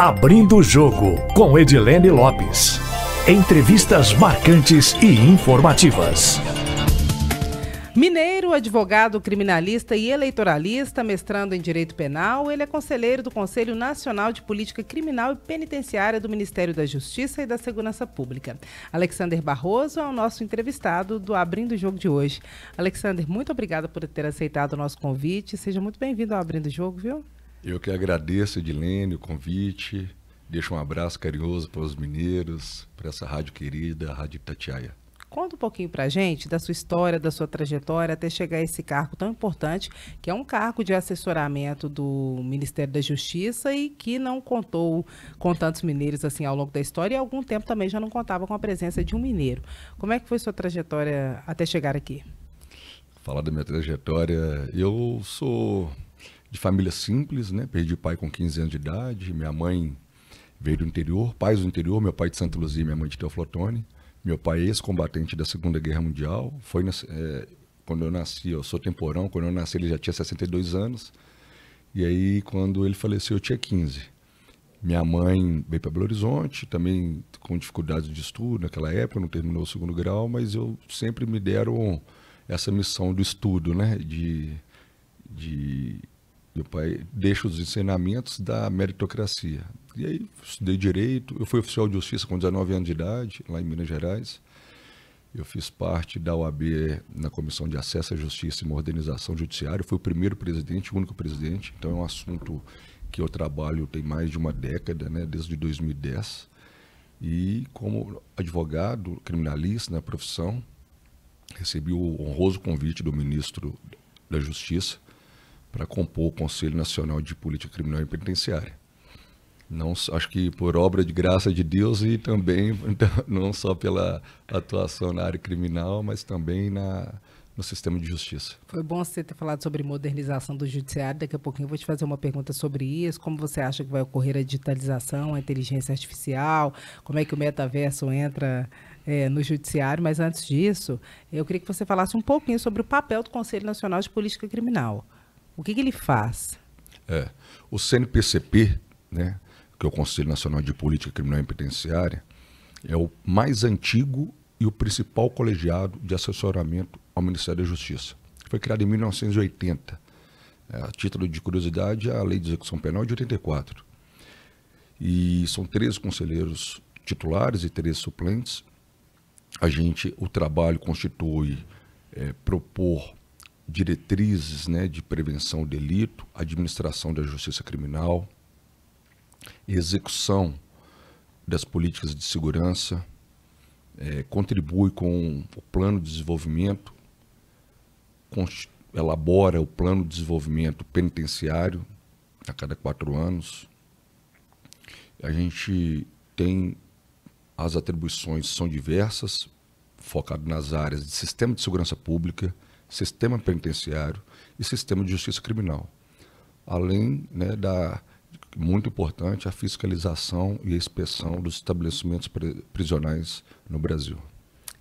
Abrindo o jogo com Edilene Lopes. Entrevistas marcantes e informativas. Mineiro, advogado criminalista e eleitoralista, mestrando em Direito Penal, ele é conselheiro do Conselho Nacional de Política Criminal e Penitenciária do Ministério da Justiça e da Segurança Pública. Alexander Barroso é o nosso entrevistado do Abrindo o Jogo de hoje. Alexander, muito obrigada por ter aceitado o nosso convite. Seja muito bem-vindo ao Abrindo o Jogo, viu? Eu que agradeço, Edilene, o convite. Deixo um abraço carinhoso para os mineiros, para essa rádio querida, a Rádio Itatiaia. Conta um pouquinho para gente da sua história, da sua trajetória até chegar a esse cargo tão importante, que é um cargo de assessoramento do Ministério da Justiça e que não contou com tantos mineiros assim ao longo da história e há algum tempo também já não contava com a presença de um mineiro. Como é que foi sua trajetória até chegar aqui? Falar da minha trajetória, eu sou de família simples, né? Perdi pai com 15 anos de idade, minha mãe veio do interior, pais do interior, meu pai de Santa Luzia, minha mãe de Teoflotone. Meu pai é ex-combatente da Segunda Guerra Mundial, foi é, quando eu nasci, eu sou temporão, quando eu nasci ele já tinha 62 anos. E aí quando ele faleceu eu tinha 15. Minha mãe veio para Belo Horizonte, também com dificuldades de estudo naquela época, não terminou o segundo grau, mas eu sempre me deram essa missão do estudo, né, de de meu pai deixa os ensinamentos da meritocracia. E aí, estudei direito. Eu fui oficial de justiça com 19 anos de idade, lá em Minas Gerais. Eu fiz parte da OAB na Comissão de Acesso à Justiça e Modernização Judiciária. Fui o primeiro presidente, o único presidente. Então, é um assunto que eu trabalho tem mais de uma década, né, desde 2010. E como advogado, criminalista na profissão, recebi o honroso convite do ministro da Justiça para compor o Conselho Nacional de Política Criminal e Penitenciária. Não, acho que por obra de graça de Deus e também não só pela atuação na área criminal, mas também na, no sistema de justiça. Foi bom você ter falado sobre modernização do judiciário. Daqui a pouquinho eu vou te fazer uma pergunta sobre isso. Como você acha que vai ocorrer a digitalização, a inteligência artificial? Como é que o metaverso entra é, no judiciário? Mas antes disso, eu queria que você falasse um pouquinho sobre o papel do Conselho Nacional de Política Criminal. O que, que ele faz? É, o CNPCP, né, que é o Conselho Nacional de Política Criminal e Penitenciária, é o mais antigo e o principal colegiado de assessoramento ao Ministério da Justiça. Foi criado em 1980. É, a título de curiosidade, é a Lei de Execução Penal de 84. E são 13 conselheiros titulares e 13 suplentes. A gente, o trabalho constitui é, propor diretrizes né, de prevenção do delito, administração da justiça criminal, execução das políticas de segurança, é, contribui com o plano de desenvolvimento, elabora o plano de desenvolvimento penitenciário a cada quatro anos. A gente tem as atribuições são diversas, focado nas áreas de sistema de segurança pública, sistema penitenciário e sistema de justiça criminal. Além né, da, muito importante, a fiscalização e a inspeção dos estabelecimentos prisionais no Brasil.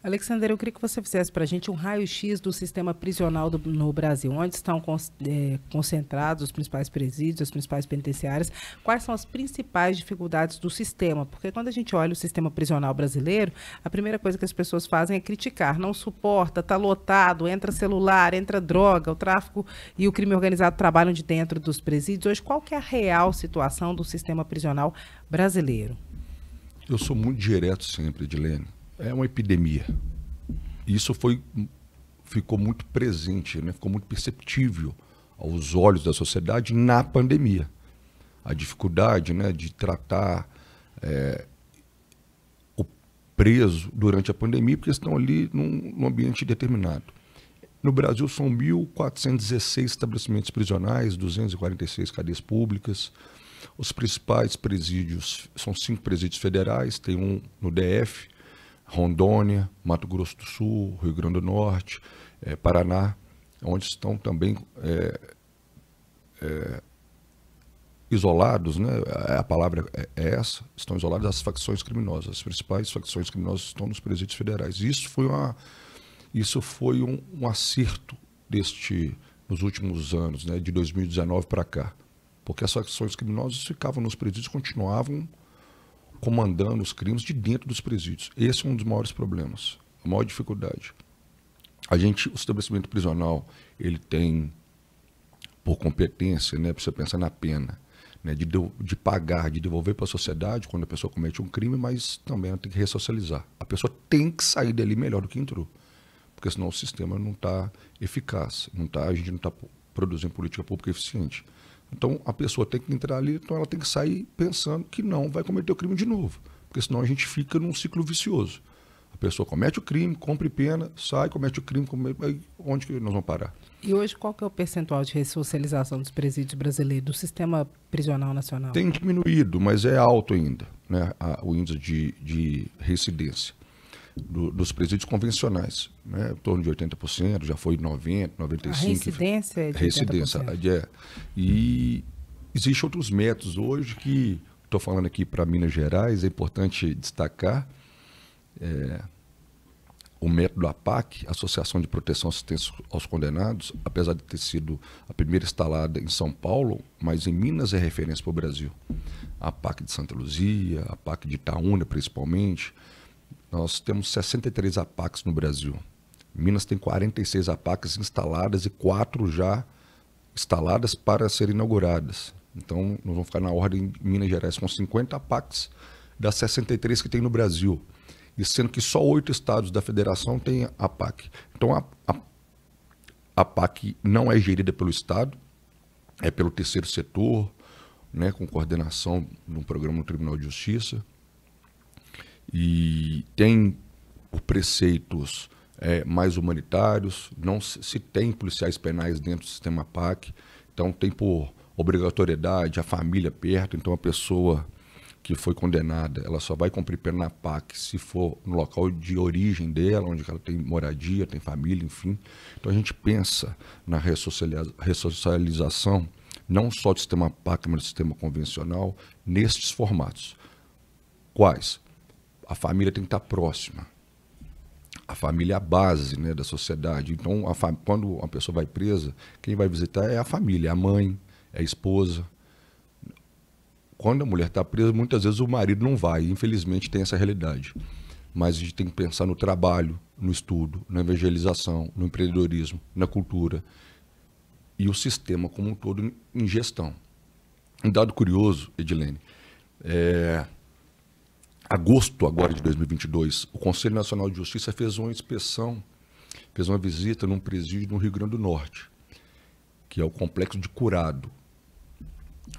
Alexandre, eu queria que você fizesse para a gente um raio-x do sistema prisional do, no Brasil. Onde estão con é, concentrados os principais presídios, as principais penitenciárias? Quais são as principais dificuldades do sistema? Porque quando a gente olha o sistema prisional brasileiro, a primeira coisa que as pessoas fazem é criticar. Não suporta, está lotado, entra celular, entra droga, o tráfico e o crime organizado trabalham de dentro dos presídios. Hoje, qual que é a real situação do sistema prisional brasileiro? Eu sou muito direto sempre, Edilene é uma epidemia. Isso foi ficou muito presente, né? ficou muito perceptível aos olhos da sociedade na pandemia. A dificuldade né, de tratar é, o preso durante a pandemia, porque estão ali num, num ambiente determinado. No Brasil são 1.416 estabelecimentos prisionais, 246 cadeias públicas. Os principais presídios são cinco presídios federais, tem um no DF, Rondônia, Mato Grosso do Sul, Rio Grande do Norte, eh, Paraná, onde estão também eh, eh, isolados, né? a palavra é, é essa, estão isolados as facções criminosas, as principais facções criminosas estão nos presídios federais. Isso foi, uma, isso foi um, um acerto deste nos últimos anos, né? de 2019 para cá, porque as facções criminosas ficavam nos presídios, continuavam comandando os crimes de dentro dos presídios. Esse é um dos maiores problemas, a maior dificuldade. A gente, o estabelecimento prisional, ele tem por competência, né, para você pensar na pena, né, de, de pagar, de devolver para a sociedade quando a pessoa comete um crime, mas também ela tem que ressocializar. A pessoa tem que sair dali melhor do que entrou, porque senão o sistema não está eficaz, não tá, a gente não está produzindo política pública eficiente. Então a pessoa tem que entrar ali, então ela tem que sair pensando que não vai cometer o crime de novo, porque senão a gente fica num ciclo vicioso. A pessoa comete o crime, cumpre pena, sai, comete o crime, onde que nós vamos parar? E hoje qual que é o percentual de ressocialização dos presídios brasileiros, do sistema prisional nacional? Tem diminuído, mas é alto ainda, né, a, o índice de, de do, dos presídios convencionais, né? em torno de 80%, já foi 90%, 95%. A residência é de Residência, é. E existem outros métodos hoje que, estou falando aqui para Minas Gerais, é importante destacar é, o método APAC, Associação de Proteção e Assistência aos Condenados, apesar de ter sido a primeira instalada em São Paulo, mas em Minas é referência para o Brasil. A APAC de Santa Luzia, a APAC de Itaúna, principalmente, nós temos 63 APACs no Brasil. Minas tem 46 APACs instaladas e quatro já instaladas para serem inauguradas. Então, nós vamos ficar na ordem Minas Gerais com 50 APACs das 63 que tem no Brasil. E sendo que só oito estados da federação têm APAC. Então, a, a, a não é gerida pelo Estado, é pelo terceiro setor, né, com coordenação de um programa no Tribunal de Justiça e tem preceitos é, mais humanitários, não se, se, tem policiais penais dentro do sistema PAC, então tem por obrigatoriedade a família perto, então a pessoa que foi condenada, ela só vai cumprir pena na PAC se for no local de origem dela, onde ela tem moradia, tem família, enfim. Então a gente pensa na ressocialização não só do sistema PAC, mas do sistema convencional, nestes formatos. Quais? a família tem que estar próxima. A família é a base né, da sociedade. Então, quando uma pessoa vai presa, quem vai visitar é a família, é a mãe, é a esposa. Quando a mulher está presa, muitas vezes o marido não vai. Infelizmente, tem essa realidade. Mas a gente tem que pensar no trabalho, no estudo, na evangelização, no empreendedorismo, na cultura e o sistema como um todo em gestão. Um dado curioso, Edilene, é, agosto agora de 2022, o Conselho Nacional de Justiça fez uma inspeção, fez uma visita num presídio no Rio Grande do Norte, que é o Complexo de Curado.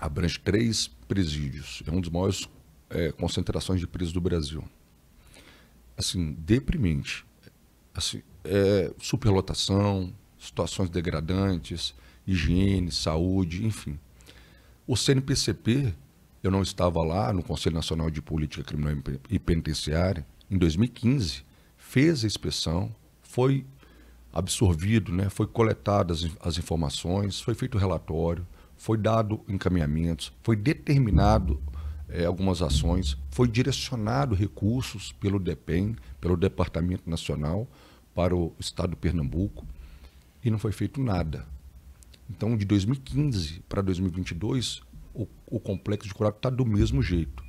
Abrange três presídios. É um dos maiores é, concentrações de presos do Brasil. Assim, deprimente. Assim, é, superlotação, situações degradantes, higiene, saúde, enfim. O CNPCP eu não estava lá no Conselho Nacional de Política Criminal e Penitenciária, em 2015, fez a inspeção, foi absorvido, né? foi coletadas as informações, foi feito o relatório, foi dado encaminhamentos, foi determinado é, algumas ações, foi direcionado recursos pelo DEPEN, pelo Departamento Nacional, para o Estado de Pernambuco, e não foi feito nada. Então, de 2015 para 2022, o, o complexo de Coral está do mesmo jeito.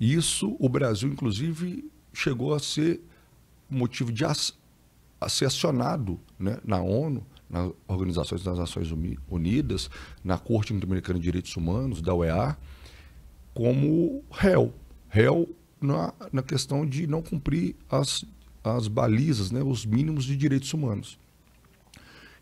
Isso, o Brasil, inclusive, chegou a ser motivo de a ser acionado né, na ONU, nas Organizações das Nações Unidas, na Corte Interamericana de Direitos Humanos, da OEA, como réu. Réu na, na questão de não cumprir as, as balizas, né, os mínimos de direitos humanos.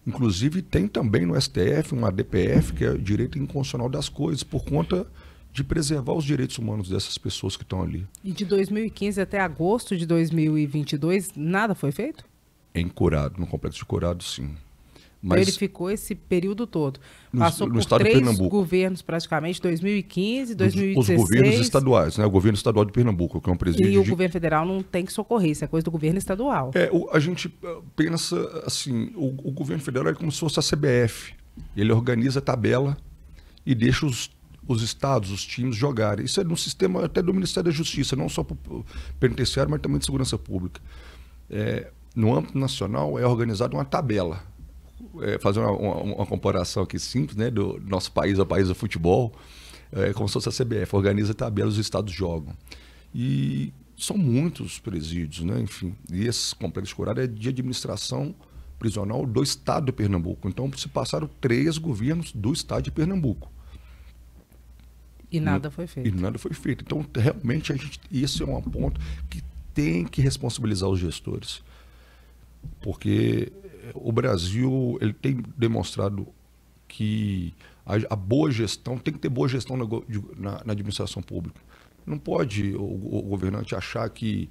Inclusive, tem também no STF uma DPF, que é o direito inconstitucional das coisas, por conta de preservar os direitos humanos dessas pessoas que estão ali. E de 2015 até agosto de 2022, nada foi feito? Em Curado, no complexo de Curado, sim. Mas ele ficou esse período todo. No, Passou por três governos praticamente, 2015, 2016. Os, os governos estaduais, né? O governo estadual de Pernambuco, que é um presidente E o de... governo federal não tem que socorrer, isso é coisa do governo estadual. É, o, a gente eh, pensa assim, o, o governo federal é como se fosse a CBF. Ele organiza a tabela e deixa os os estados, os times jogarem. Isso é no sistema até do Ministério da Justiça, não só para o penitenciário, mas também de segurança pública. É, no âmbito nacional é organizada uma tabela é, fazer uma, uma, uma, comparação aqui simples, né, do nosso país ao país do futebol, é, é como se fosse a CBF, organiza tabelas, os estados jogam. E são muitos presídios, né, enfim. E esse complexo curado é de administração prisional do estado de Pernambuco. Então, se passaram três governos do estado de Pernambuco. E né? nada foi feito. E nada foi feito. Então, realmente, a gente, isso é um ponto que tem que responsabilizar os gestores. Porque o Brasil ele tem demonstrado que a, a boa gestão tem que ter boa gestão na, na, na administração pública. Não pode o, o governante achar que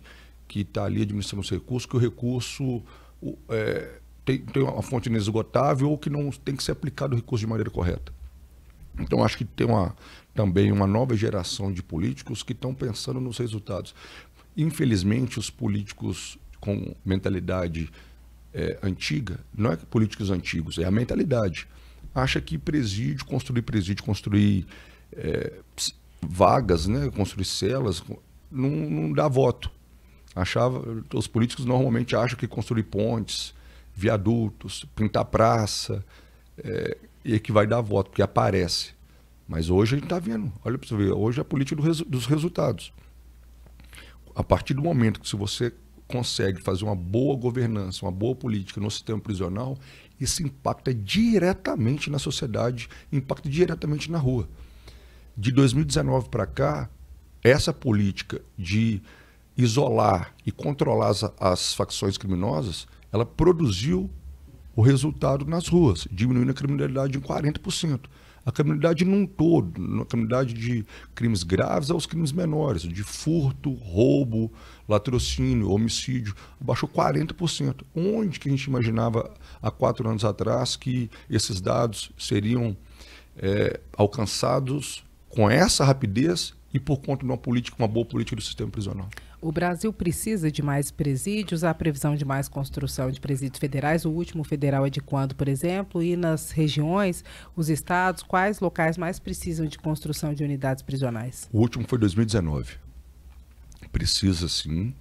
que está ali administrando os recursos, que o recurso o, é, tem, tem, uma fonte inesgotável ou que não tem que ser aplicado o recurso de maneira correta. Então, acho que tem uma, também uma nova geração de políticos que estão pensando nos resultados. Infelizmente, os políticos com mentalidade é, antiga, não é que políticos antigos, é a mentalidade. Acha que presídio, construir presídio, construir é, vagas, né, construir celas, não, não dá voto. Achava, os políticos normalmente acham que construir pontes, viadutos, pintar praça, é, e é que vai dar voto, porque aparece. Mas hoje a gente está vendo, olha para você ver, hoje é a política do resu dos resultados. A partir do momento que se você consegue fazer uma boa governança, uma boa política no sistema prisional, isso impacta diretamente na sociedade, impacta diretamente na rua. De 2019 para cá, essa política de isolar e controlar as, as facções criminosas, ela produziu o resultado nas ruas, diminuindo a criminalidade em 40%. A criminalidade num todo, na criminalidade de crimes graves aos crimes menores, de furto, roubo, latrocínio, homicídio, baixou 40%. Onde que a gente imaginava há quatro anos atrás que esses dados seriam é, alcançados com essa rapidez e por conta de uma política, uma boa política do sistema prisional? O Brasil precisa de mais presídios, há previsão de mais construção de presídios federais. O último federal é de quando, por exemplo? E nas regiões, os estados, quais locais mais precisam de construção de unidades prisionais? O último foi 2019. Precisa sim,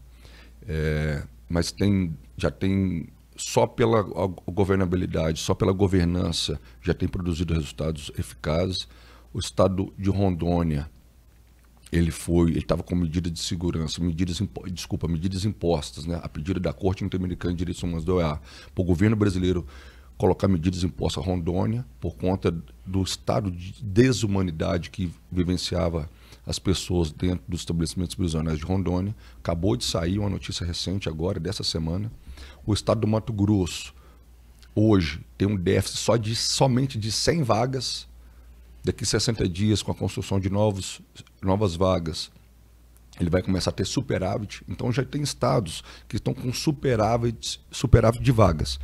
é, mas tem, já tem, só pela governabilidade, só pela governança, já tem produzido resultados eficazes. O estado de Rondônia, ele foi, ele estava com medida de segurança, medidas, desculpa, medidas impostas, né, a pedido da Corte Interamericana de Direitos Humanos da OEA, para o governo brasileiro colocar medidas impostas a Rondônia por conta do estado de desumanidade que vivenciava as pessoas dentro dos estabelecimentos prisionais de Rondônia. Acabou de sair uma notícia recente agora, dessa semana. O estado do Mato Grosso, hoje, tem um déficit só de, somente de 100 vagas. Daqui 60 dias, com a construção de novos, novas vagas, ele vai começar a ter superávit. Então já tem estados que estão com superávit, superávit de vagas.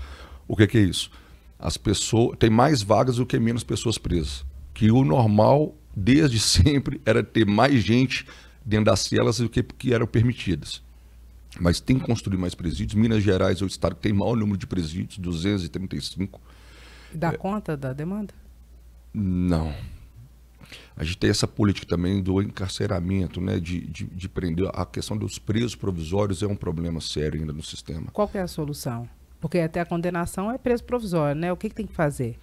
O que, que é isso? As pessoas tem mais vagas do que menos pessoas presas. Que o normal desde sempre era ter mais gente dentro das celas do que, que eram permitidas. Mas tem que construir mais presídios. Minas Gerais é o estado que tem maior número de presídios, 235. Dá é... conta da demanda? Não. A gente tem essa política também do encarceramento, né, de, de, de, prender. A questão dos presos provisórios é um problema sério ainda no sistema. Qual é a solução? Porque até a condenação é preso provisório, né? O que, que tem que fazer?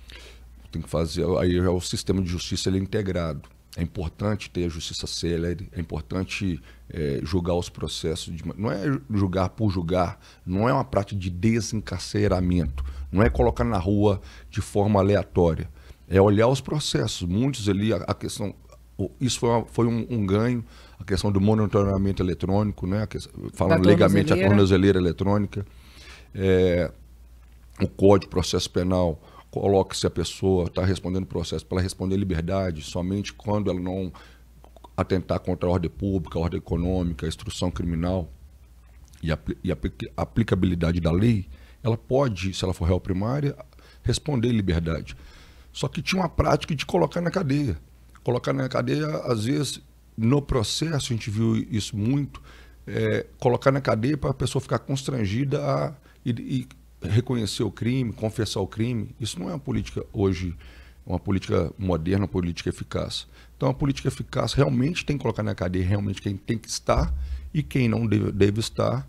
tem que fazer. Aí é o sistema de justiça ele é integrado. É importante ter a justiça célere, é importante é, julgar os processos. De, não é julgar por julgar, não é uma prática de desencarceramento, não é colocar na rua de forma aleatória. É olhar os processos. Muitos ali, a, a questão. Isso foi, uma, foi um, um, ganho, a questão do monitoramento eletrônico, né? Questão, falando legalmente a tornozeleira eletrônica, é, o Código de Processo Penal coloque se a pessoa está respondendo o processo para responder liberdade somente quando ela não atentar contra a ordem pública, a ordem econômica, a instrução criminal e a, e aplicabilidade da lei, ela pode, se ela for réu primária, responder liberdade. Só que tinha uma prática de colocar na cadeia. Colocar na cadeia, às vezes, no processo, a gente viu isso muito, é, colocar na cadeia para a pessoa ficar constrangida a, e, e reconhecer o crime, confessar o crime, isso não é uma política hoje, uma política moderna, uma política eficaz. Então, a política eficaz realmente tem que colocar na cadeia realmente quem tem que estar e quem não deve, deve estar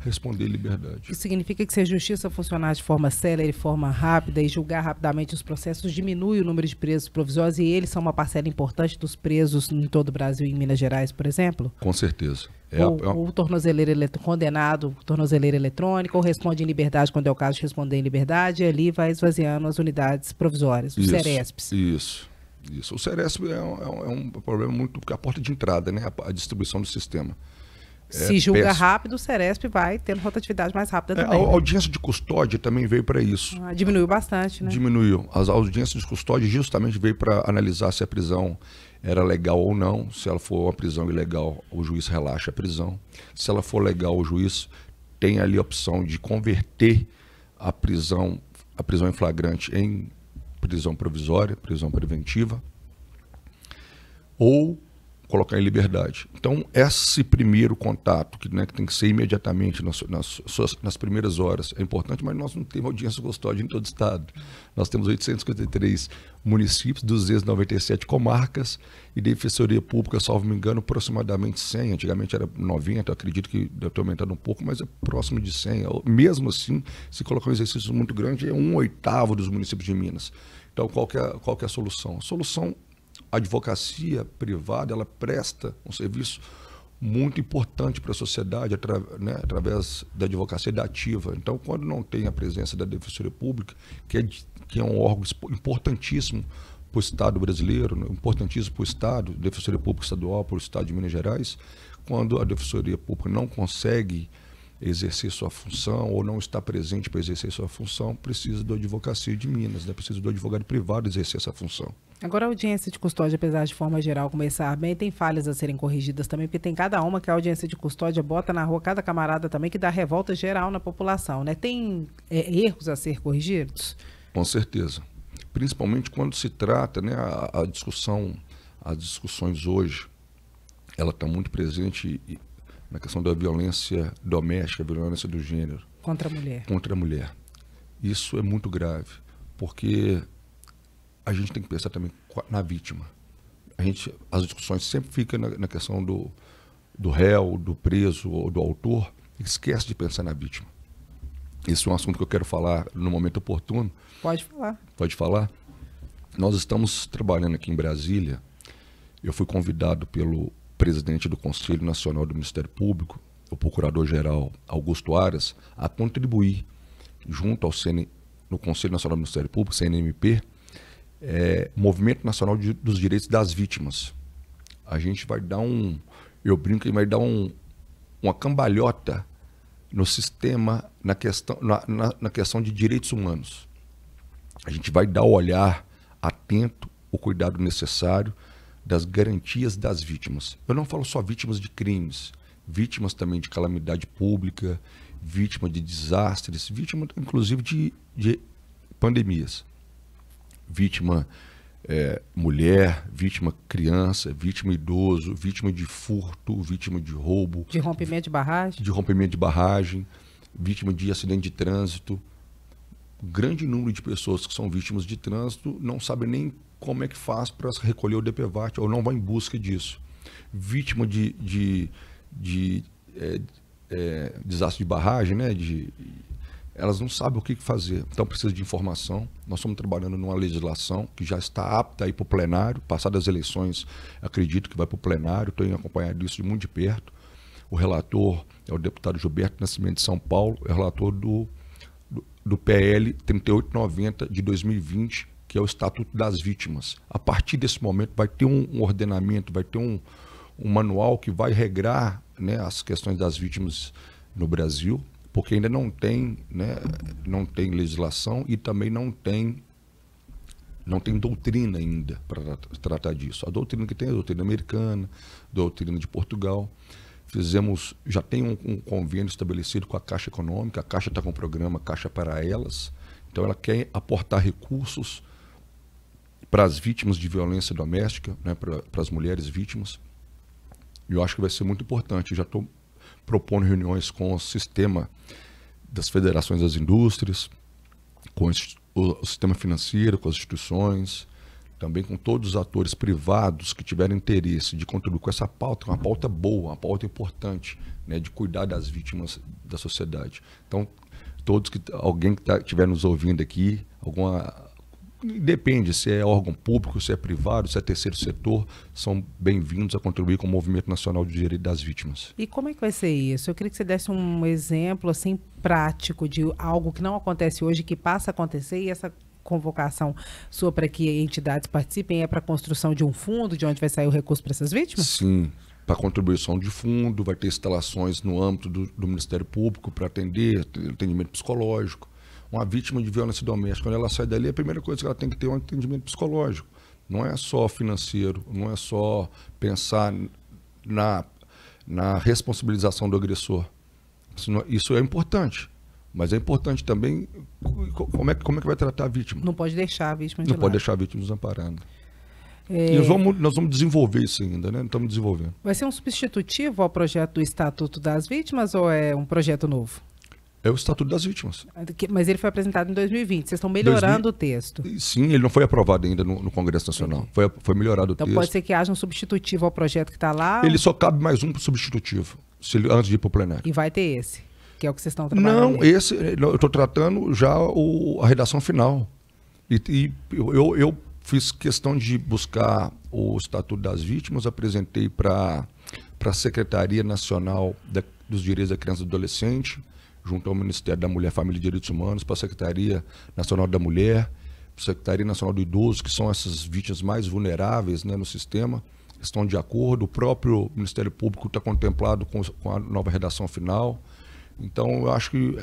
responder liberdade. Isso significa que se a justiça funcionar de forma célere, de forma rápida e julgar rapidamente os processos, diminui o número de presos provisórios e eles são uma parcela importante dos presos em todo o Brasil e em Minas Gerais, por exemplo? Com certeza. É ou, a, é a... O tornozeleiro elet... condenado, tornozeleiro eletrônico, ou responde em liberdade, quando é o caso de responder em liberdade, e ali vai esvaziando as unidades provisórias, os isso, CERESPs. Isso. Isso. O CERESP é um, é um é problema muito. É a porta de entrada, né? a distribuição do sistema. É, se julga péssimo. rápido, o Ceresp vai tendo rotatividade mais rápida é, também. a né? audiência de custódia também veio para isso. Ah, diminuiu bastante, né? Diminuiu. As audiências de custódia justamente veio para analisar se a prisão era legal ou não. Se ela for uma prisão ilegal, o juiz relaxa a prisão. Se ela for legal, o juiz tem ali a opção de converter a prisão, a prisão em flagrante em prisão provisória, prisão preventiva, ou colocar em liberdade. Então, esse primeiro contato, que, né, que tem que ser imediatamente nas, nas, suas, nas, primeiras horas, é importante, mas nós não temos audiência custódia em todo o estado. Nós temos 853 municípios, 297 comarcas e defensoria pública, salvo me engano, aproximadamente 100. Antigamente era 90, acredito que deve ter aumentado um pouco, mas é próximo de 100. Mesmo assim, se colocar um exercício muito grande, é um oitavo dos municípios de Minas. Então, qual que é, qual que é a solução? A solução a advocacia privada ela presta um serviço muito importante para a sociedade atra, né, através da advocacia da ativa. Então, quando não tem a presença da Defensoria Pública, que é, que é um órgão importantíssimo para o Estado brasileiro, né, importantíssimo para o Estado, Defensoria Pública Estadual, para o Estado de Minas Gerais, quando a Defensoria Pública não consegue exercer sua função ou não está presente para exercer sua função, precisa da advocacia de Minas, né? precisa do advogado privado exercer essa função. Agora, a audiência de custódia, apesar de forma geral começar bem, tem falhas a serem corrigidas também, porque tem cada uma que a audiência de custódia bota na rua, cada camarada também, que dá revolta geral na população. Né? Tem é, erros a ser corrigidos? Com certeza. Principalmente quando se trata, né, a, a discussão, as discussões hoje, ela está muito presente na questão da violência doméstica, violência do gênero. Contra a mulher. Contra a mulher. Isso é muito grave, porque a gente tem que pensar também na vítima. A gente, as discussões sempre ficam na, na questão do, do réu, do preso ou do autor, esquece de pensar na vítima. Esse é um assunto que eu quero falar no momento oportuno. Pode falar. Pode falar. Nós estamos trabalhando aqui em Brasília. Eu fui convidado pelo presidente do Conselho Nacional do Ministério Público, o procurador-geral Augusto Aras, a contribuir junto ao CN, no Conselho Nacional do Ministério Público, CNMP, é, Movimento Nacional de, dos Direitos das Vítimas. A gente vai dar um, eu brinco que vai dar um, uma cambalhota no sistema na questão, na, na, na questão de direitos humanos. A gente vai dar o olhar atento, o cuidado necessário das garantias das vítimas. Eu não falo só vítimas de crimes, vítimas também de calamidade pública, vítima de desastres, vítima inclusive de, de pandemias, vítima é, mulher, vítima criança, vítima idoso, vítima de furto, vítima de roubo, de rompimento de barragem, de rompimento de barragem, vítima de acidente de trânsito. grande número de pessoas que são vítimas de trânsito não sabem nem como é que faz para recolher o DPVAT ou não vai em busca disso. Vítima de, de, de é, é, desastre de barragem, né? De, elas não sabem o que fazer. Então precisa de informação. Nós estamos trabalhando numa legislação que já está apta para o plenário. Passadas as eleições, acredito que vai para o plenário. Tenho acompanhado isso de muito de perto. O relator é o deputado Gilberto Nascimento de São Paulo, é relator do, do, do PL 3890 de 2020, que é o Estatuto das Vítimas. A partir desse momento vai ter um ordenamento, vai ter um, um manual que vai regrar né, as questões das vítimas no Brasil, porque ainda não tem, né, não tem legislação e também não tem não tem doutrina ainda para tratar disso. A doutrina que tem é a doutrina americana, a doutrina de Portugal. Fizemos, já tem um, um convênio estabelecido com a Caixa Econômica, a Caixa está com um programa Caixa para Elas, então ela quer aportar recursos para as vítimas de violência doméstica, né, para as mulheres vítimas. E eu acho que vai ser muito importante. Eu já estou propondo reuniões com o sistema das federações das indústrias, com o sistema financeiro, com as instituições, também com todos os atores privados que tiverem interesse de contribuir com essa pauta, uma pauta boa, uma pauta importante, né, de cuidar das vítimas da sociedade. Então, todos que alguém que tá, estiver nos ouvindo aqui, alguma Depende se é órgão público, se é privado, se é terceiro setor, são bem-vindos a contribuir com o Movimento Nacional de Direito das Vítimas. E como é que vai ser isso? Eu queria que você desse um exemplo assim prático de algo que não acontece hoje, que passa a acontecer e essa convocação sua para que entidades participem é para a construção de um fundo, de onde vai sair o recurso para essas vítimas? Sim, para contribuição de fundo, vai ter instalações no âmbito do, do Ministério Público para atender, atendimento psicológico uma vítima de violência doméstica, quando ela sai dali, a primeira coisa que ela tem que ter é um atendimento psicológico. Não é só financeiro, não é só pensar na, na responsabilização do agressor. Isso, é, isso é importante. Mas é importante também como é, como é que vai tratar a vítima. Não pode deixar a vítima de Não lado. pode deixar a vítima desamparada. É... E nós vamos, nós vamos desenvolver isso ainda, né? Estamos desenvolvendo. Vai ser um substitutivo ao projeto do Estatuto das Vítimas ou é um projeto novo? É o Estatuto das Vítimas. Mas ele foi apresentado em 2020. Vocês estão melhorando 2000... o texto. Sim, ele não foi aprovado ainda no, no Congresso Nacional. Foi, foi melhorado então o texto. Então pode ser que haja um substitutivo ao projeto que está lá? Ele só cabe mais um substitutivo, se, antes de ir para o plenário. E vai ter esse, que é o que vocês estão trabalhando? Não, ali. esse eu estou tratando já o, a redação final. E, e eu, eu, eu fiz questão de buscar o Estatuto das Vítimas, apresentei para a Secretaria Nacional da, dos Direitos da Criança e do Adolescente, junto ao Ministério da Mulher, Família e Direitos Humanos, para a Secretaria Nacional da Mulher, para a Secretaria Nacional do Idoso, que são essas vítimas mais vulneráveis né, no sistema, estão de acordo. O próprio Ministério Público está contemplado com, com a nova redação final. Então, eu acho que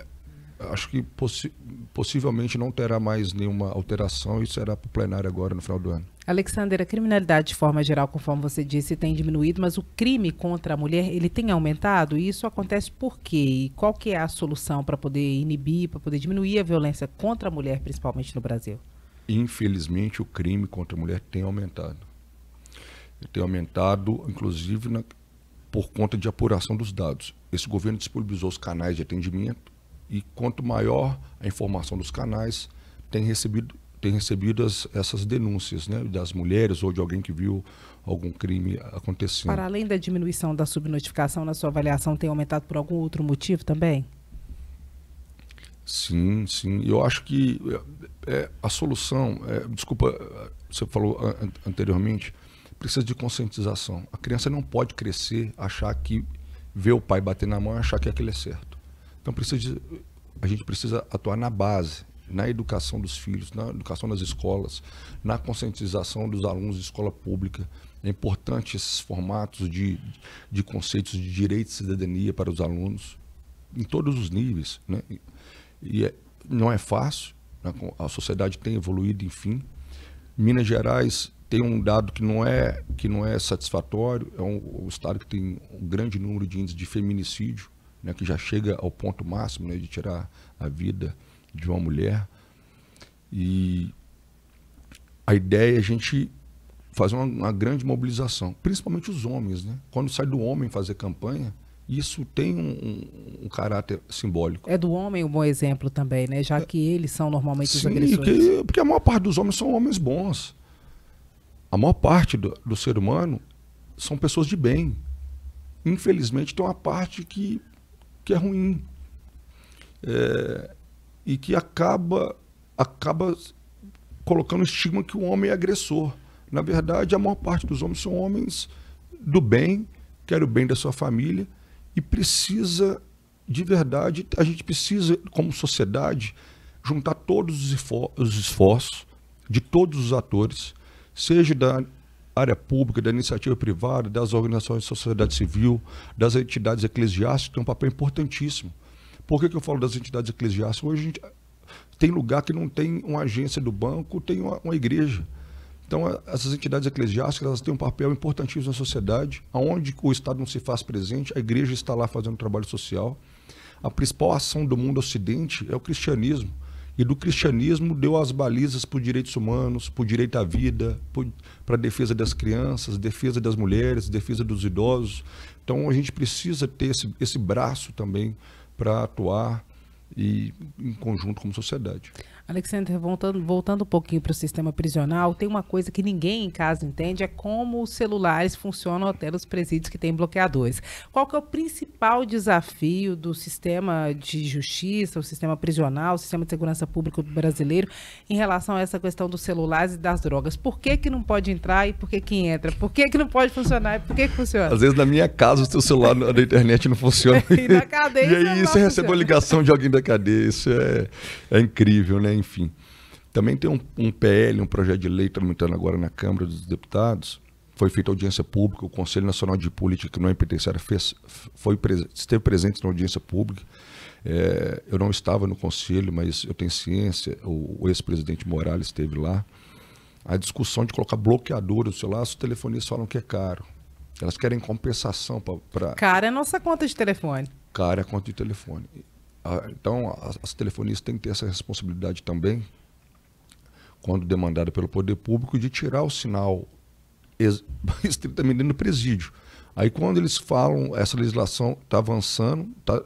acho que possi possivelmente não terá mais nenhuma alteração e será para o plenário agora no final do ano. Alexander, a criminalidade de forma geral, conforme você disse, tem diminuído, mas o crime contra a mulher ele tem aumentado. E isso acontece por quê? E qual que é a solução para poder inibir, para poder diminuir a violência contra a mulher, principalmente no Brasil? Infelizmente, o crime contra a mulher tem aumentado. tem aumentado, inclusive, na, por conta de apuração dos dados. Esse governo disponibilizou os canais de atendimento e quanto maior a informação dos canais, tem recebido, tem recebido as, essas denúncias né, das mulheres ou de alguém que viu algum crime acontecendo. Para além da diminuição da subnotificação, na sua avaliação, tem aumentado por algum outro motivo também? Sim, sim. Eu acho que é, é a solução, é, desculpa, você falou an anteriormente, precisa de conscientização. A criança não pode crescer, achar que vê o pai bater na mão e achar que aquilo é certo. Então precisa, a gente precisa atuar na base, na educação dos filhos, na educação das escolas, na conscientização dos alunos de escola pública. É importante esses formatos de, de conceitos de direito de cidadania para os alunos, em todos os níveis. Né? E é, não é fácil, né? a sociedade tem evoluído, enfim. Minas Gerais tem um dado que não é, que não é satisfatório, é um, um estado que tem um grande número de índices de feminicídio né, que já chega ao ponto máximo né, de tirar a vida de uma mulher. E a ideia é a gente fazer uma, uma, grande mobilização, principalmente os homens. Né? Quando sai do homem fazer campanha, isso tem um, um, um, caráter simbólico. É do homem um bom exemplo também, né? já é. que eles são normalmente Sim, os agressores. Que, porque a maior parte dos homens são homens bons. A maior parte do, do ser humano são pessoas de bem. Infelizmente, tem uma parte que que é ruim é, e que acaba, acaba colocando o estigma que o homem é agressor. Na verdade, a maior parte dos homens são homens do bem, quer o bem da sua família e precisa de verdade, a gente precisa, como sociedade, juntar todos os esforços de todos os atores, seja da área pública, da iniciativa privada, das organizações de sociedade civil, das entidades eclesiásticas, tem um papel importantíssimo. Por que, que eu falo das entidades eclesiásticas? Hoje a gente tem lugar que não tem uma agência do banco, tem uma, uma igreja. Então, essas entidades eclesiásticas elas têm um papel importantíssimo na sociedade. Onde o Estado não se faz presente, a igreja está lá fazendo trabalho social. A principal ação do mundo ocidente é o cristianismo e do cristianismo deu as balizas para os direitos humanos, para o direito à vida, para a defesa das crianças, defesa das mulheres, defesa dos idosos. Então a gente precisa ter esse, esse braço também para atuar e em conjunto como sociedade. Alexandre, voltando, voltando um pouquinho para o sistema prisional, tem uma coisa que ninguém em casa entende, é como os celulares funcionam até nos presídios que têm bloqueadores. Qual que é o principal desafio do sistema de justiça, o sistema prisional, o sistema de segurança pública brasileiro em relação a essa questão dos celulares e das drogas? Por que que não pode entrar e por que que entra? Por que que não pode funcionar e por que que funciona? Às vezes na minha casa o teu celular na internet não funciona. e na cadeia E aí você recebeu ligação de alguém da cadeia, isso é, é incrível, né? enfim. Também tem um, um PL, um projeto de lei tramitando agora na Câmara dos Deputados. Foi feita audiência pública, o Conselho Nacional de Política, que não é penitenciária, fez, foi, esteve presente na audiência pública. É, eu não estava no conselho, mas eu tenho ciência, o, o ex-presidente Morales esteve lá. A discussão de colocar bloqueador no celular, as telefonistas falam que é caro. Elas querem compensação para. Cara é nossa conta de telefone. Cara é a conta de telefone. Ah, então, as telefonistas têm que ter essa responsabilidade também, quando demandada pelo poder público, de tirar o sinal estritamente do presídio. Aí, quando eles falam, essa legislação está avançando, tá,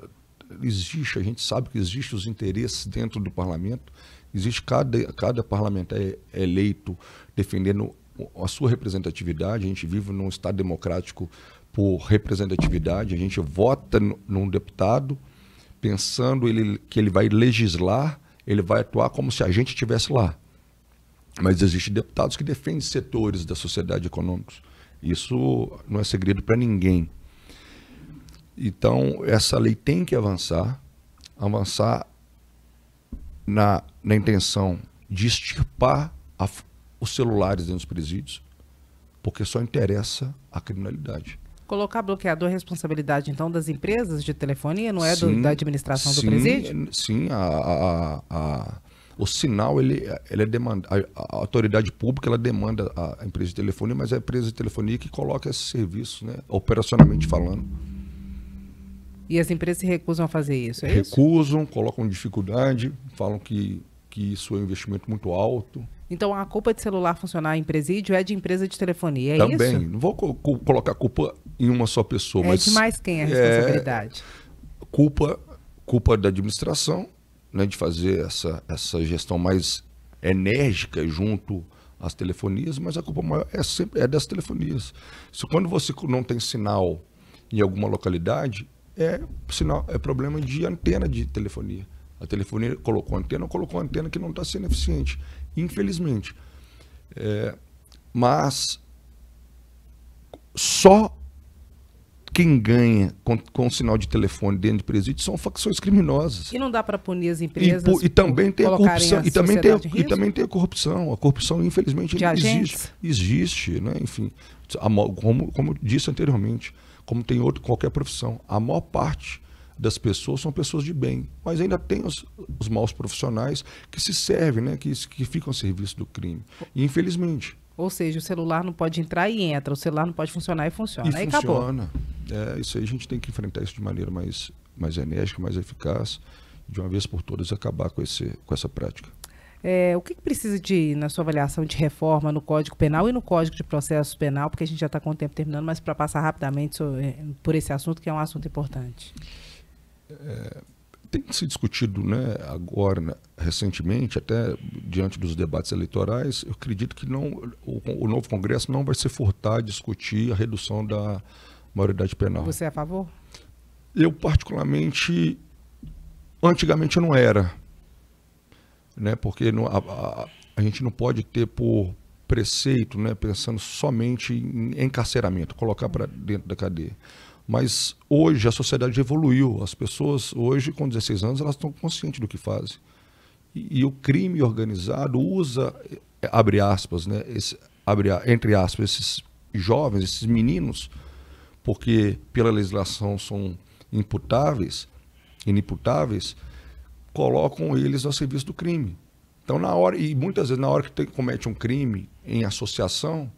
existe, a gente sabe que existe os interesses dentro do parlamento, existe cada, cada parlamentar é, é eleito defendendo a sua representatividade, a gente vive num Estado democrático por representatividade, a gente vota num deputado, pensando ele, que ele vai legislar, ele vai atuar como se a gente estivesse lá. Mas existem deputados que defendem setores da sociedade econômica. Isso não é segredo para ninguém. Então, essa lei tem que avançar avançar na, na intenção de extirpar a, os celulares dentro dos presídios, porque só interessa a criminalidade. Colocar bloqueador a responsabilidade, então, das empresas de telefonia, não é sim, do, da administração sim, do presídio? Sim, a, a, a, o sinal, ele, ele é demanda, a, autoridade pública ela demanda a empresa de telefonia, mas é a empresa de telefonia que coloca esse serviço, né, operacionalmente falando. E as empresas se recusam a fazer isso, é Recusam, isso? colocam dificuldade, falam que, que isso é um investimento muito alto. Então a culpa de celular funcionar em presídio é de empresa de telefonia, é Também. Isso? Não vou colocar a culpa em uma só pessoa, é mas. É de mais quem é a responsabilidade? É... Culpa, culpa da administração, né, de fazer essa, essa gestão mais enérgica junto às telefonias, mas a culpa maior é sempre é das telefonias. Se quando você não tem sinal em alguma localidade, é sinal é problema de antena de telefonia. A telefonia colocou antena, colocou antena que não está sendo eficiente, infelizmente. É, mas só quem ganha com, com sinal de telefone dentro de presídio são facções criminosas. E não dá para punir as empresas. E, e também tem a corrupção. A e também tem, e também tem a corrupção. A corrupção, infelizmente, de existe. Existe, né? Enfim, a, como, como disse anteriormente, como tem outro qualquer profissão, a maior parte das pessoas são pessoas de bem, mas ainda tem os, os maus profissionais que se servem, né, que, que ficam a serviço do crime. E, infelizmente. Ou seja, o celular não pode entrar e entra, o celular não pode funcionar e funciona. E aí funciona. acabou. É, isso aí a gente tem que enfrentar isso de maneira mais, mais enérgica, mais eficaz, de uma vez por todas acabar com, esse, com essa prática. É, o que, que, precisa de, na sua avaliação, de reforma no Código Penal e no Código de Processo Penal, porque a gente já está com o tempo terminando, mas para passar rapidamente é, por esse assunto, que é um assunto importante tem se discutido né, agora, né, recentemente, até diante dos debates eleitorais, eu acredito que não, o, o, novo Congresso não vai se furtar a discutir a redução da maioridade penal. Você é a favor? Eu, particularmente, antigamente eu não era. Né, porque não, a, a, a gente não pode ter por preceito, né, pensando somente em encarceramento, colocar para dentro da cadeia. Mas hoje a sociedade evoluiu. As pessoas, hoje, com 16 anos, elas estão conscientes do que fazem. E, e o crime organizado usa, eh, abre aspas, né, esse, abre, entre aspas, esses jovens, esses meninos, porque pela legislação são imputáveis, inimputáveis, colocam eles ao serviço do crime. Então, na hora, e muitas vezes, na hora que tem, comete um crime em associação,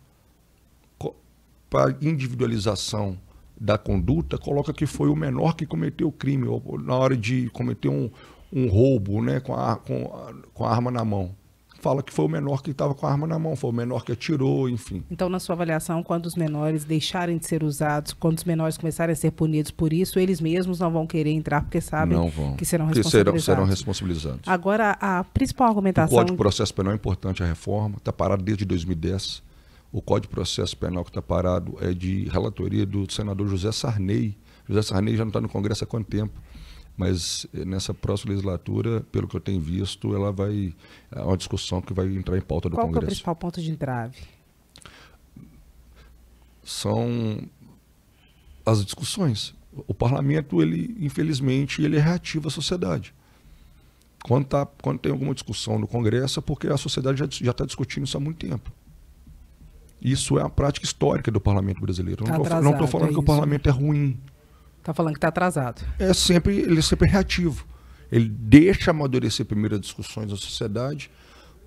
para individualização da conduta coloca que foi o menor que cometeu o crime, ou na hora de cometer um, um roubo né, com, a, com, a, com a arma na mão fala que foi o menor que estava com a arma na mão, foi o menor que atirou, enfim. Então, na sua avaliação, quando os menores deixarem de ser usados, quando os menores começarem a ser punidos por isso, eles mesmos não vão querer entrar porque sabem que serão responsabilizados. serão, serão, responsabilizados. Agora, a principal argumentação... O Código de Processo Penal é importante, a reforma, está parado desde 2010. O Código de Processo Penal que está parado é de relatoria do senador José Sarney. José Sarney já não está no Congresso há quanto tempo? mas eh, nessa próxima legislatura, pelo que eu tenho visto, ela vai é uma discussão que vai entrar em pauta do Qual Congresso. Qual é o principal ponto de entrave? São as discussões. O parlamento, ele infelizmente, ele é reativa a sociedade. Quando, tá, quando tem alguma discussão no Congresso, é porque a sociedade já está discutindo isso há muito tempo. Isso é a prática histórica do parlamento brasileiro. Tá não estou falando é que o parlamento é ruim. Está falando que está atrasado. É sempre, ele é sempre reativo. Ele deixa amadurecer primeiro as discussões da sociedade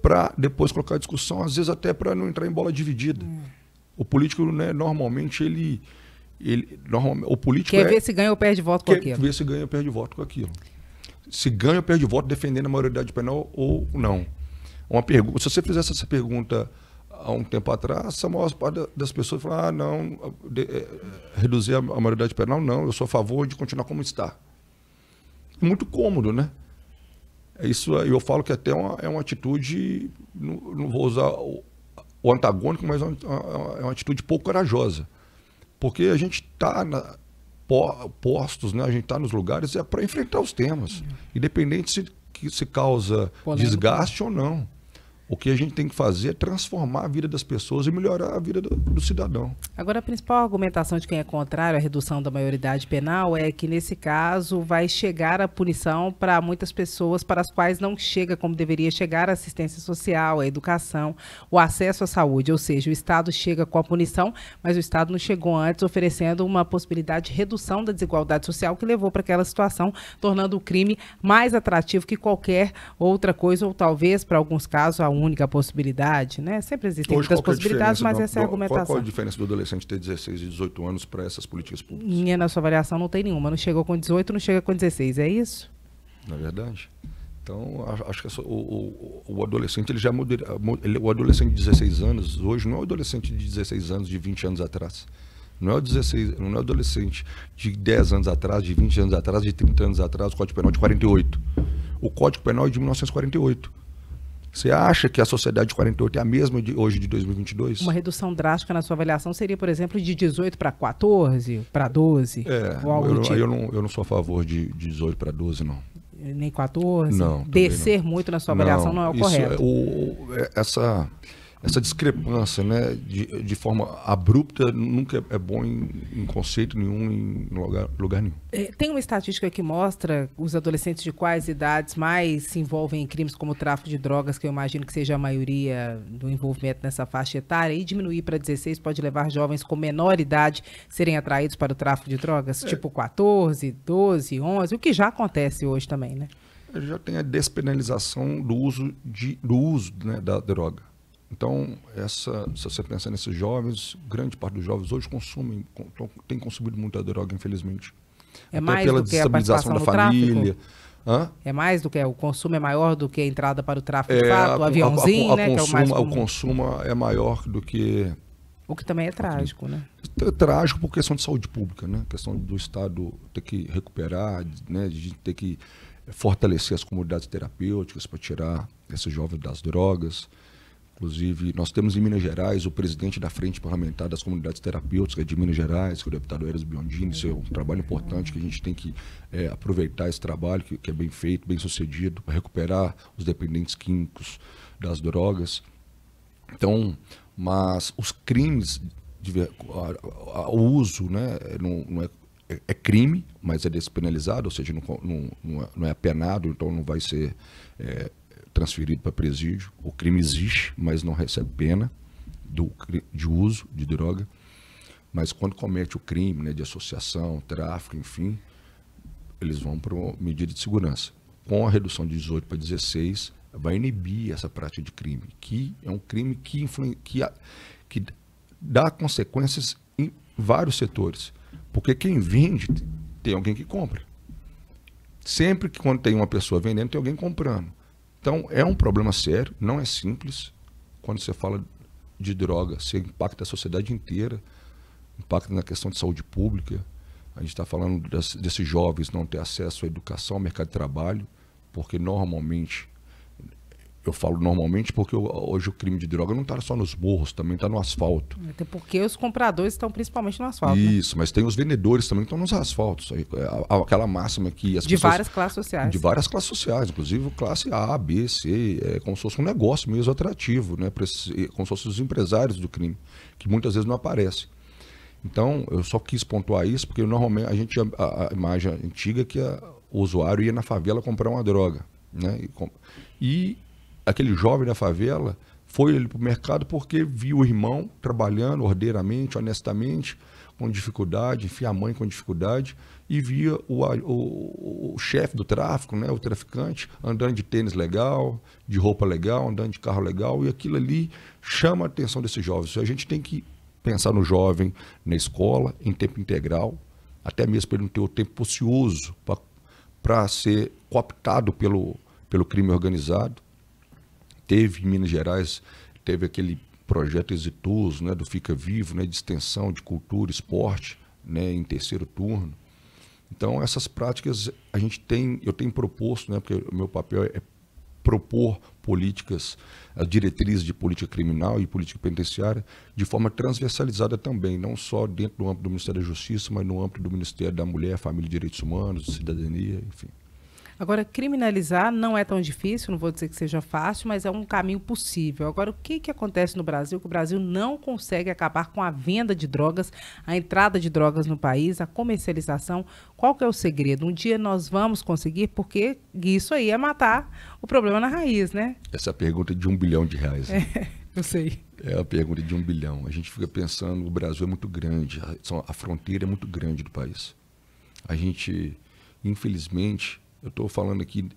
para depois colocar a discussão, às vezes até para não entrar em bola dividida. Hum. O político, né, normalmente, ele. ele normal, o político quer é, ver se ganha ou perde voto com quer aquilo. Quer ver se ganha ou perde voto com aquilo. Se ganha ou perde voto defendendo a maioridade penal ou não. Uma pergunta, se você fizesse essa pergunta há um tempo atrás, a maior parte das pessoas fala: ah, não, de, é, é, reduzir a, a maioridade penal, não, eu sou a favor de continuar como está. É muito cômodo, né? É isso eu falo que até uma, é uma atitude, não, não vou usar o, o antagônico, mas é uma, é uma, é atitude pouco corajosa. Porque a gente está postos, né? a gente está nos lugares é para enfrentar os temas, uhum. independente se, que se causa desgaste ou não. O que a gente tem que fazer é transformar a vida das pessoas e melhorar a vida do, do, cidadão. Agora, a principal argumentação de quem é contrário à redução da maioridade penal é que, nesse caso, vai chegar a punição para muitas pessoas para as quais não chega como deveria chegar a assistência social, a educação, o acesso à saúde. Ou seja, o Estado chega com a punição, mas o Estado não chegou antes, oferecendo uma possibilidade de redução da desigualdade social que levou para aquela situação, tornando o crime mais atrativo que qualquer outra coisa, ou talvez, para alguns casos, a única possibilidade, né? Sempre existem Hoje, muitas é possibilidades, mas do, essa é a argumentação. Qual, qual, a diferença do adolescente ter 16 e 18 anos para essas políticas públicas? Minha, na sua avaliação, não tem nenhuma. Não chegou com 18, não chega com 16, é isso? Na verdade. Então, acho que essa, o, o, o, adolescente, ele já ele, o adolescente de 16 anos, hoje não é o adolescente de 16 anos de 20 anos atrás. Não é o 16, não é o adolescente de 10 anos atrás, de 20 anos atrás, de 30 anos atrás, o Código Penal de 48. O Código Penal é de 1948. Você acha que a sociedade de 48 é a mesma de hoje de 2022? Uma redução drástica na sua avaliação seria, por exemplo, de 18 para 14, para 12? É, eu, tipo. eu, não, eu não sou a favor de 18 para 12, não nem 14, não, descer não. muito na sua avaliação não, não é o isso, é correto. O, é, essa essa discrepância né, de, de forma abrupta nunca é bom em, em conceito nenhum, em lugar, lugar nenhum. É, tem uma estatística que mostra os adolescentes de quais idades mais se envolvem em crimes como tráfico de drogas, que eu imagino que seja a maioria do envolvimento nessa faixa etária, e diminuir para 16 pode levar jovens com menor idade serem atraídos para o tráfico de drogas, é. tipo 14, 12, 11, o que já acontece hoje também, né? É, já tem a despenalização do uso, de, do uso né, da droga então, essa, se você pensar nesses jovens, grande parte dos jovens hoje consumem, tem consumido muita droga, infelizmente. É Até mais pela do que desestabilização da família. É mais do que o consumo é maior do que a entrada para o tráfico é, fato, o aviãozinho, a, a, a né? Consuma, que é o, mais o consumo é maior do que. O que também é trágico, né? É trágico por questão de saúde pública, né? A questão do Estado ter que recuperar, né? De ter que fortalecer as comunidades terapêuticas para tirar esses jovens das drogas. Inclusive, nós temos em Minas Gerais o presidente da Frente Parlamentar das Comunidades Terapêuticas de Minas Gerais, que é o deputado Eras Biondini. Isso é um trabalho importante que a gente tem que é, aproveitar esse trabalho, que, que é bem feito, bem sucedido, para recuperar os dependentes químicos das drogas. Então, mas os crimes, de, a, a, o uso, né, não, não é, é, crime, mas é despenalizado, ou seja, não, não, não, é, não é penado, então não vai ser. É, transferido para presídio. O crime existe, mas não recebe pena do, de uso de droga. Mas quando comete o crime né, de associação, tráfico, enfim, eles vão para uma medida de segurança. Com a redução de 18 para 16, vai inibir essa prática de crime, que é um crime que, influi, que, que dá consequências em vários setores. Porque quem vende tem alguém que compra. Sempre que quando tem uma pessoa vendendo, tem alguém comprando. Então, é um problema sério, não é simples. Quando você fala de droga, você impacta a sociedade inteira, impacta na questão de saúde pública. A gente está falando das, desses jovens não ter acesso à educação, ao mercado de trabalho, porque normalmente eu falo normalmente porque hoje o crime de droga não está só nos morros, também está no asfalto. Até porque os compradores estão principalmente no asfalto. Né? Isso, né? mas tem os vendedores também que estão nos asfaltos. É, aquela máxima que as de pessoas. De várias classes sociais. De várias classes sociais, inclusive classe A, B, C, é como se fosse um negócio mesmo atrativo, né? É como se fossem os empresários do crime, que muitas vezes não aparecem. Então, eu só quis pontuar isso porque normalmente a gente a, a imagem antiga é que a, o usuário ia na favela comprar uma droga, né? e aquele jovem da favela foi ele para o mercado porque viu o irmão trabalhando ordeiramente, honestamente, com dificuldade, enfim, a mãe com dificuldade, e via o, o, o chefe do tráfico, né, o traficante, andando de tênis legal, de roupa legal, andando de carro legal, e aquilo ali chama a atenção desses jovens. A gente tem que pensar no jovem na escola, em tempo integral, até mesmo para ele não ter o tempo ocioso para ser cooptado pelo, pelo crime organizado teve em Minas Gerais, teve aquele projeto exitoso né, do Fica Vivo, né, de extensão de cultura, esporte, né, em terceiro turno. Então, essas práticas a gente tem, eu tenho proposto, né, porque o meu papel é propor políticas, as diretrizes de política criminal e política penitenciária, de forma transversalizada também, não só dentro do âmbito do Ministério da Justiça, mas no âmbito do Ministério da Mulher, Família e Direitos Humanos, Cidadania, enfim. Agora, criminalizar não é tão difícil, não vou dizer que seja fácil, mas é um caminho possível. Agora, o que, que acontece no Brasil? Que o Brasil não consegue acabar com a venda de drogas, a entrada de drogas no país, a comercialização. Qual que é o segredo? Um dia nós vamos conseguir, porque isso aí é matar o problema na raiz, né? Essa é pergunta é de um bilhão de reais. Né? É, eu sei. É a pergunta de um bilhão. A gente fica pensando, o Brasil é muito grande, a, a fronteira é muito grande do país. A gente, infelizmente, eu estou falando aqui,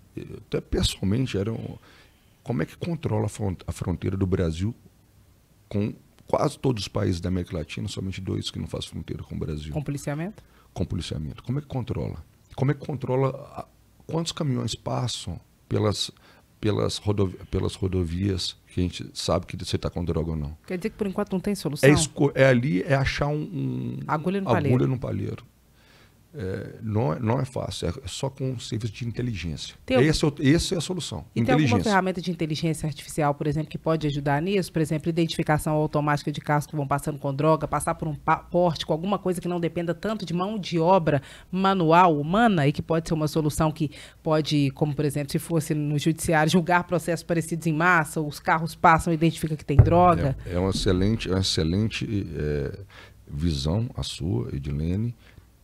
até pessoalmente, era um, como é que controla a fronteira do Brasil com quase todos os países da América Latina, somente dois que não fazem fronteira com o Brasil. Com policiamento? Com policiamento. Como é que controla? Como é que controla a, quantos caminhões passam pelas, pelas, rodovi pelas rodovias que a gente sabe que você está com droga ou não? Quer dizer que por enquanto não tem é solução? É, é ali, é achar um... um agulha no agulha palheiro. Agulha no palheiro. É, não, é, não é fácil, é só com serviço de inteligência. essa Esse, é esse é a solução. E tem alguma ferramenta de inteligência artificial, por exemplo, que pode ajudar nisso? Por exemplo, identificação automática de carros que vão passando com droga, passar por um porte com alguma coisa que não dependa tanto de mão de obra manual, humana, e que pode ser uma solução que pode, como por exemplo, se fosse no judiciário, julgar processos parecidos em massa, os carros passam e identifica que tem droga. É, é uma excelente, é uma excelente é, visão a sua, Edilene.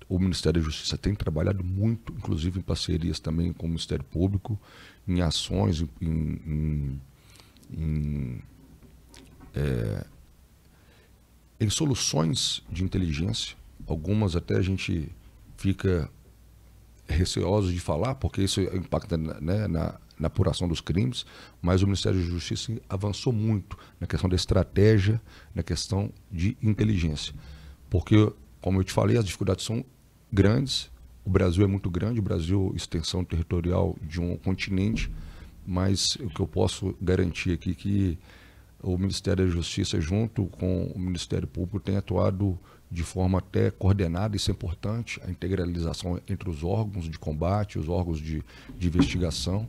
O Ministério da Justiça tem trabalhado muito, inclusive em parcerias também com o Ministério Público, em ações, em, em, em, é, em soluções de inteligência. Algumas até a gente fica receoso de falar, porque isso impacta né, na, na apuração dos crimes, mas o Ministério da Justiça avançou muito na questão da estratégia, na questão de inteligência. Porque, como eu te falei, as dificuldades são grandes. O Brasil é muito grande, o Brasil extensão territorial de um continente, mas o que eu posso garantir aqui é que o Ministério da Justiça, junto com o Ministério Público, tem atuado de forma até coordenada, isso é importante, a integralização entre os órgãos de combate, os órgãos de, de investigação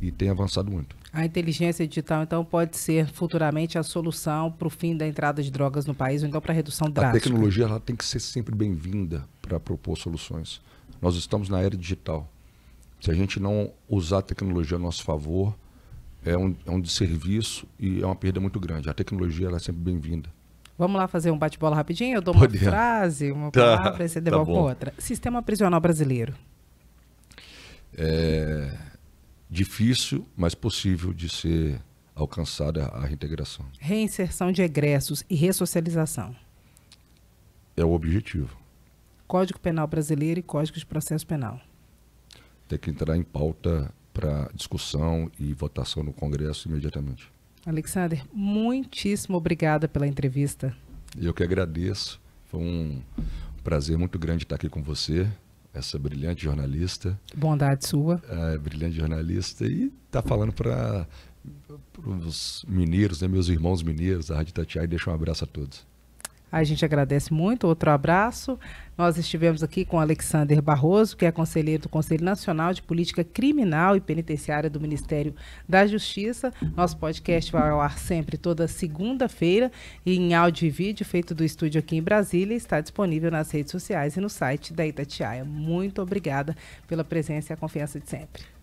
e tem avançado muito. A inteligência digital, então, pode ser futuramente a solução para o fim da entrada de drogas no país, ou então para a redução drástica. A tecnologia ela tem que ser sempre bem-vinda para propor soluções. Nós estamos na era digital. Se a gente não usar a tecnologia a nosso favor, é um, é um desserviço e é uma perda muito grande. A tecnologia ela é sempre bem-vinda. Vamos lá fazer um bate-bola rapidinho? Eu dou uma Podemos. frase, uma tá, palavra e você tá devolve tá outra. Sistema prisional brasileiro. É, difícil, mas possível de ser alcançada a reintegração. Reinserção de egressos e ressocialização. É o objetivo. Código Penal Brasileiro e Código de Processo Penal. Tem que entrar em pauta para discussão e votação no Congresso imediatamente. Alexander, muitíssimo obrigada pela entrevista. Eu que agradeço. Foi um prazer muito grande estar aqui com você essa brilhante jornalista. Bondade sua. É, brilhante jornalista e está falando para os mineiros, né, meus irmãos mineiros da Rádio e Deixa um abraço a todos. A gente agradece muito, outro abraço. Nós estivemos aqui com Alexander Barroso, que é conselheiro do Conselho Nacional de Política Criminal e Penitenciária do Ministério da Justiça. Nosso podcast vai ao ar sempre toda segunda-feira em áudio e vídeo, feito do estúdio aqui em Brasília, está disponível nas redes sociais e no site da Itatiaia. Muito obrigada pela presença e a confiança de sempre.